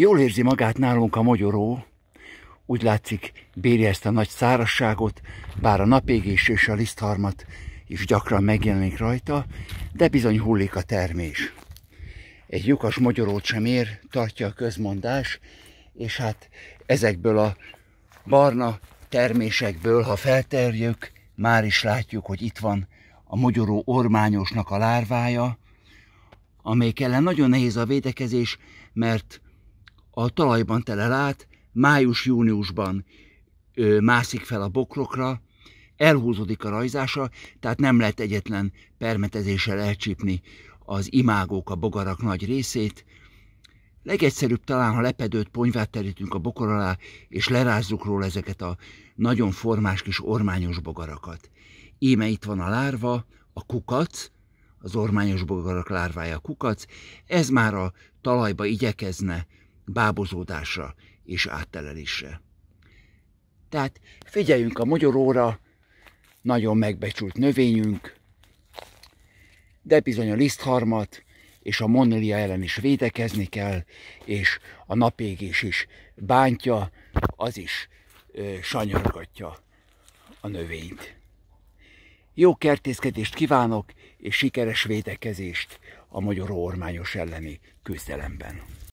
Jól érzi magát nálunk a magyaró, úgy látszik, bírja ezt a nagy szárasságot, bár a napégés és a lisztharmat is gyakran megjelenik rajta, de bizony hullik a termés. Egy lyukas magyarót sem ér, tartja a közmondás, és hát ezekből a barna termésekből, ha felterjük, már is látjuk, hogy itt van a magyaró ormányosnak a lárvája, amelyik ellen nagyon nehéz a védekezés, mert a talajban tele át, május-júniusban mászik fel a bokrokra, elhúzódik a rajzása, tehát nem lehet egyetlen permetezéssel elcsípni az imágók, a bogarak nagy részét. Legegyszerűbb talán, ha lepedőt, ponyvát terítünk a bokor alá, és lerázzuk róla ezeket a nagyon formás kis ormányos bogarakat. Íme itt van a lárva, a kukac, az ormányos bogarak lárvája a kukac, ez már a talajba igyekezne bábozódásra és áttelelésre. Tehát figyeljünk a magyaróra, nagyon megbecsült növényünk, de bizony a lisztharmat és a monélia ellen is védekezni kell, és a napégés is bántja, az is ö, sanyargatja a növényt. Jó kertészkedést kívánok, és sikeres védekezést a magyar ormányos elleni küzdelemben.